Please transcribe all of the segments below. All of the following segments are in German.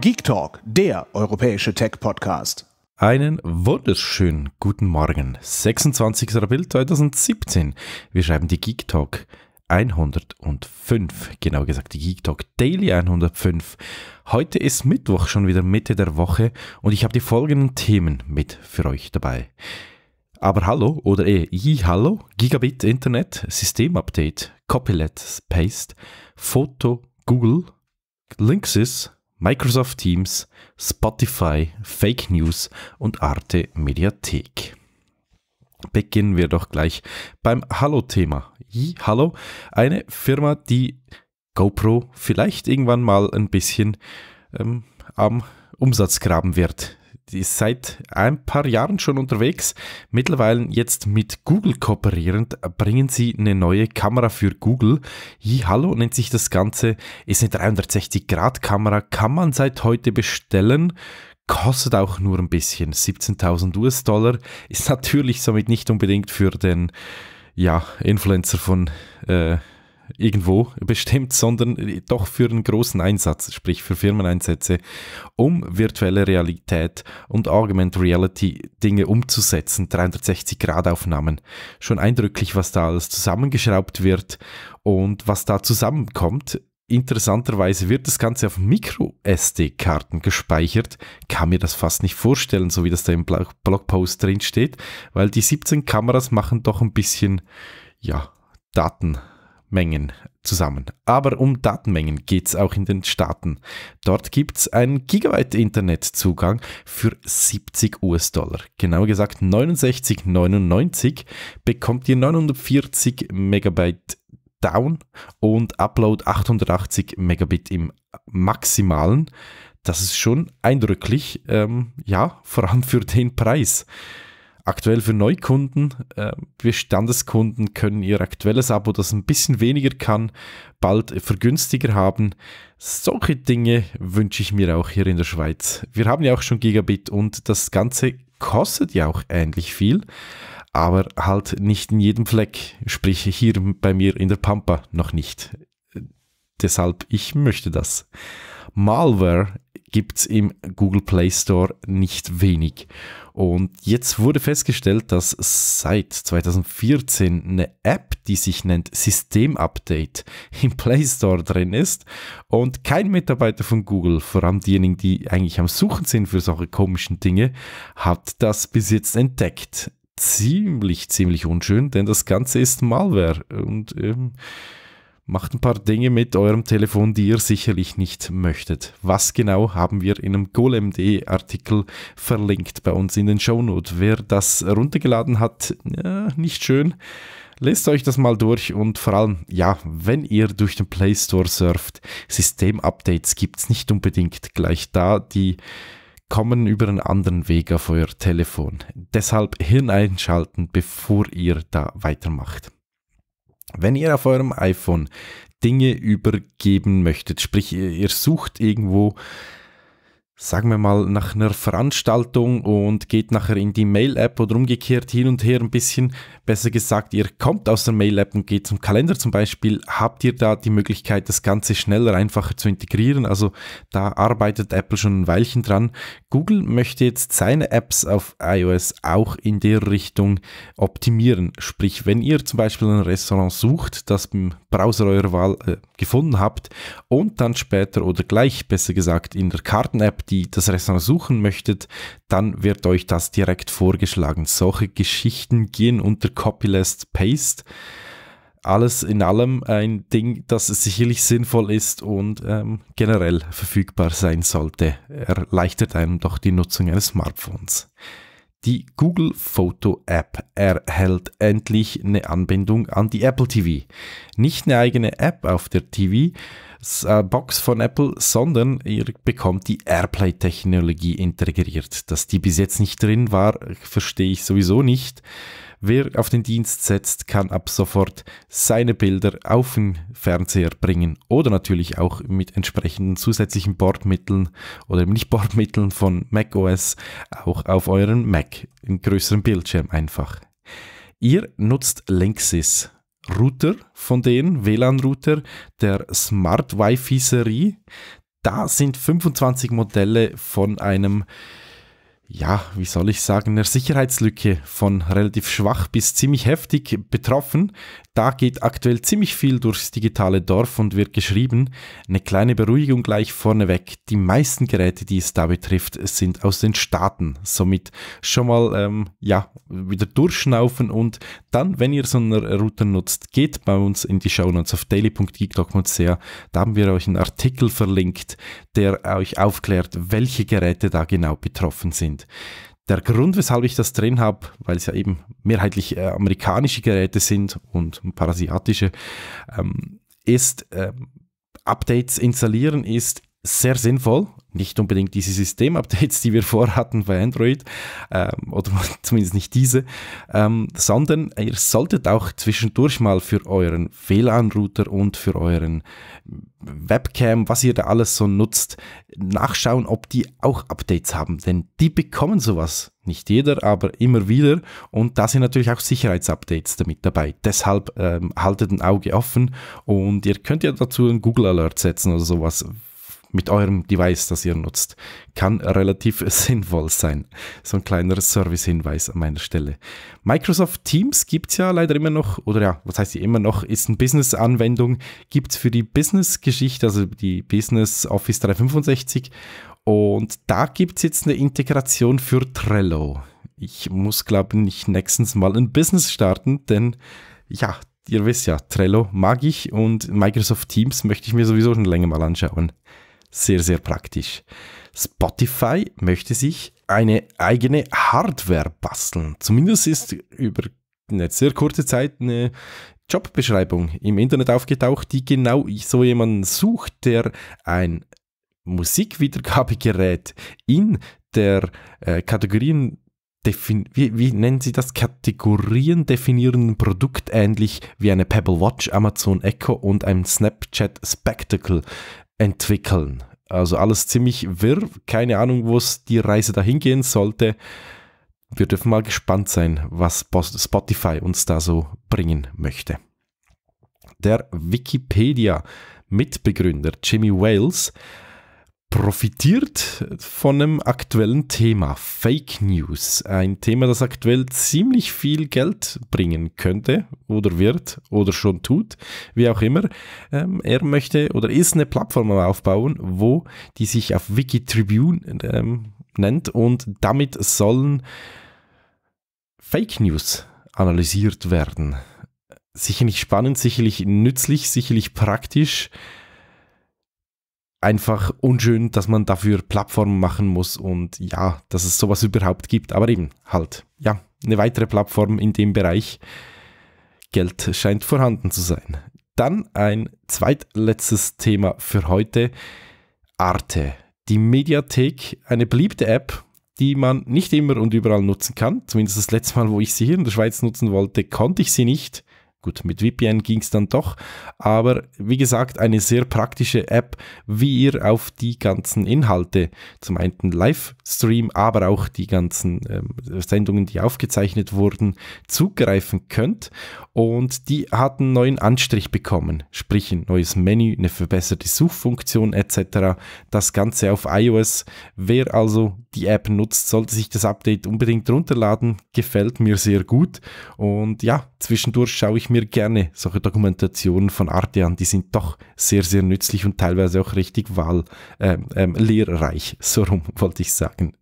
Geek Talk, der europäische Tech-Podcast. Einen wunderschönen guten Morgen. 26. April 2017. Wir schreiben die Geek Talk 105. Genau gesagt, die Geek Talk Daily 105. Heute ist Mittwoch, schon wieder Mitte der Woche und ich habe die folgenden Themen mit für euch dabei. Aber hallo oder eh, i hallo, Gigabit Internet, Systemupdate, Copyleft, Paste, Foto, Google, Linksys, Microsoft Teams, Spotify, Fake News und Arte Mediathek. Beginnen wir doch gleich beim Hallo-Thema. Hallo, eine Firma, die GoPro vielleicht irgendwann mal ein bisschen ähm, am Umsatz graben wird die ist seit ein paar Jahren schon unterwegs. Mittlerweile jetzt mit Google kooperierend bringen sie eine neue Kamera für Google. Hi, Hallo nennt sich das Ganze. Ist eine 360-Grad-Kamera, kann man seit heute bestellen. Kostet auch nur ein bisschen, 17.000 US-Dollar. Ist natürlich somit nicht unbedingt für den ja, Influencer von äh, irgendwo bestimmt, sondern doch für einen großen Einsatz, sprich für Firmeneinsätze, um virtuelle Realität und Augmented Reality Dinge umzusetzen, 360-Grad-Aufnahmen. Schon eindrücklich, was da alles zusammengeschraubt wird und was da zusammenkommt. Interessanterweise wird das Ganze auf Micro-SD-Karten gespeichert. Kann mir das fast nicht vorstellen, so wie das da im Blogpost drin steht, weil die 17 Kameras machen doch ein bisschen, ja, Daten Mengen zusammen. Aber um Datenmengen geht es auch in den Staaten. Dort gibt es einen Gigabyte Internetzugang für 70 US-Dollar. Genauer gesagt 69,99 bekommt ihr 940 Megabyte Down und Upload 880 Megabit im maximalen. Das ist schon eindrücklich, ähm, ja, vor allem für den Preis. Aktuell für Neukunden, äh, Bestandeskunden können ihr aktuelles Abo, das ein bisschen weniger kann, bald vergünstiger haben. Solche Dinge wünsche ich mir auch hier in der Schweiz. Wir haben ja auch schon Gigabit und das Ganze kostet ja auch ähnlich viel, aber halt nicht in jedem Fleck, sprich hier bei mir in der Pampa noch nicht. Äh, deshalb, ich möchte das. Malware gibt es im Google Play Store nicht wenig. Und jetzt wurde festgestellt, dass seit 2014 eine App, die sich nennt System Update, im Play Store drin ist und kein Mitarbeiter von Google, vor allem diejenigen, die eigentlich am Suchen sind für solche komischen Dinge, hat das bis jetzt entdeckt. Ziemlich, ziemlich unschön, denn das Ganze ist Malware und ähm, macht ein paar Dinge mit eurem Telefon, die ihr sicherlich nicht möchtet. Was genau haben wir in einem golemde Artikel verlinkt bei uns in den Shownote. Wer das runtergeladen hat, ja, nicht schön. Lest euch das mal durch und vor allem, ja, wenn ihr durch den Play Store surft, Systemupdates gibt es nicht unbedingt gleich da, die kommen über einen anderen Weg auf euer Telefon. Deshalb Hirn bevor ihr da weitermacht. Wenn ihr auf eurem iPhone Dinge übergeben möchtet, sprich ihr sucht irgendwo sagen wir mal, nach einer Veranstaltung und geht nachher in die Mail-App oder umgekehrt hin und her ein bisschen. Besser gesagt, ihr kommt aus der Mail-App und geht zum Kalender zum Beispiel, habt ihr da die Möglichkeit, das Ganze schneller, einfacher zu integrieren. Also da arbeitet Apple schon ein Weilchen dran. Google möchte jetzt seine Apps auf iOS auch in der Richtung optimieren. Sprich, wenn ihr zum Beispiel ein Restaurant sucht, das im Browser eurer Wahl äh, gefunden habt und dann später oder gleich, besser gesagt, in der Karten-App die das Restaurant suchen möchtet, dann wird euch das direkt vorgeschlagen. Solche Geschichten gehen unter Copyleft Paste. Alles in allem ein Ding, das sicherlich sinnvoll ist und ähm, generell verfügbar sein sollte. Erleichtert einem doch die Nutzung eines Smartphones. Die Google Photo App erhält endlich eine Anbindung an die Apple TV. Nicht eine eigene App auf der TV, äh, Box von Apple, sondern ihr bekommt die AirPlay-Technologie integriert. Dass die bis jetzt nicht drin war, verstehe ich sowieso nicht. Wer auf den Dienst setzt, kann ab sofort seine Bilder auf den Fernseher bringen oder natürlich auch mit entsprechenden zusätzlichen Bordmitteln oder nicht Bordmitteln von macOS auch auf euren Mac, im größeren Bildschirm einfach. Ihr nutzt Linksys Router von denen, WLAN-Router der Smart Wi-Fi-Serie. Da sind 25 Modelle von einem ja, wie soll ich sagen, einer Sicherheitslücke von relativ schwach bis ziemlich heftig betroffen. Da geht aktuell ziemlich viel durchs digitale Dorf und wird geschrieben. Eine kleine Beruhigung gleich vorneweg. Die meisten Geräte, die es da betrifft, sind aus den Staaten. Somit schon mal ähm, ja, wieder durchschnaufen und dann, wenn ihr so einen Router nutzt, geht bei uns in die Shownotes auf daily.geekdoc.ca. Da haben wir euch einen Artikel verlinkt, der euch aufklärt, welche Geräte da genau betroffen sind sind. Der Grund, weshalb ich das drin habe, weil es ja eben mehrheitlich äh, amerikanische Geräte sind und ein paar asiatische, ähm, ist, äh, Updates installieren ist sehr sinnvoll. Nicht unbedingt diese System-Updates, die wir vorhatten bei Android, ähm, oder zumindest nicht diese, ähm, sondern ihr solltet auch zwischendurch mal für euren WLAN-Router und für euren Webcam, was ihr da alles so nutzt, nachschauen, ob die auch Updates haben. Denn die bekommen sowas. Nicht jeder, aber immer wieder. Und da sind natürlich auch Sicherheitsupdates damit dabei. Deshalb ähm, haltet ein Auge offen und ihr könnt ja dazu einen Google Alert setzen oder sowas mit eurem Device, das ihr nutzt. Kann relativ sinnvoll sein. So ein kleiner Service-Hinweis an meiner Stelle. Microsoft Teams gibt es ja leider immer noch, oder ja, was heißt die immer noch, ist eine Business-Anwendung, gibt es für die Business-Geschichte, also die Business Office 365. Und da gibt es jetzt eine Integration für Trello. Ich muss, glaube ich, nächstens mal ein Business starten, denn ja, ihr wisst ja, Trello mag ich und Microsoft Teams möchte ich mir sowieso schon länger mal anschauen sehr, sehr praktisch. Spotify möchte sich eine eigene Hardware basteln. Zumindest ist über eine sehr kurze Zeit eine Jobbeschreibung im Internet aufgetaucht, die genau so jemanden sucht, der ein Musikwiedergabegerät in der äh, Kategorien wie, wie, nennen Sie das? Kategorien definierenden Produkt ähnlich wie eine Pebble Watch, Amazon Echo und ein Snapchat Spectacle entwickeln. Also alles ziemlich wirr, keine Ahnung, wo es die Reise dahin gehen sollte. Wir dürfen mal gespannt sein, was Spotify uns da so bringen möchte. Der Wikipedia-Mitbegründer Jimmy Wales profitiert von einem aktuellen Thema, Fake News. Ein Thema, das aktuell ziemlich viel Geld bringen könnte oder wird oder schon tut, wie auch immer. Ähm, er möchte oder ist eine Plattform aufbauen, wo die sich auf Wikitribune ähm, nennt und damit sollen Fake News analysiert werden. Sicherlich spannend, sicherlich nützlich, sicherlich praktisch einfach unschön, dass man dafür Plattformen machen muss und ja, dass es sowas überhaupt gibt. Aber eben halt, ja, eine weitere Plattform in dem Bereich. Geld scheint vorhanden zu sein. Dann ein zweitletztes Thema für heute. Arte. Die Mediathek, eine beliebte App, die man nicht immer und überall nutzen kann. Zumindest das letzte Mal, wo ich sie hier in der Schweiz nutzen wollte, konnte ich sie nicht. Gut, mit VPN ging es dann doch, aber wie gesagt, eine sehr praktische App, wie ihr auf die ganzen Inhalte, zum einen Livestream, aber auch die ganzen ähm, Sendungen, die aufgezeichnet wurden, zugreifen könnt. Und die hat einen neuen Anstrich bekommen, sprich ein neues Menü, eine verbesserte Suchfunktion etc. Das Ganze auf iOS. Wer also die App nutzt, sollte sich das Update unbedingt runterladen. Gefällt mir sehr gut. Und ja, zwischendurch schaue ich mir mir gerne solche Dokumentationen von Arte an. Die sind doch sehr, sehr nützlich und teilweise auch richtig wahllehrreich. Ähm, ähm, so rum wollte ich sagen.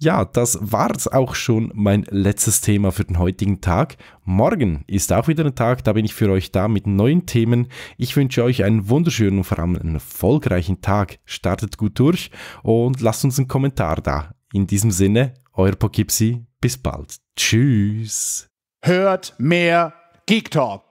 Ja, das war es auch schon mein letztes Thema für den heutigen Tag. Morgen ist auch wieder ein Tag, da bin ich für euch da mit neuen Themen. Ich wünsche euch einen wunderschönen und vor allem einen erfolgreichen Tag. Startet gut durch und lasst uns einen Kommentar da. In diesem Sinne, euer Pokipsi, bis bald. Tschüss. Hört mehr Geek Talk.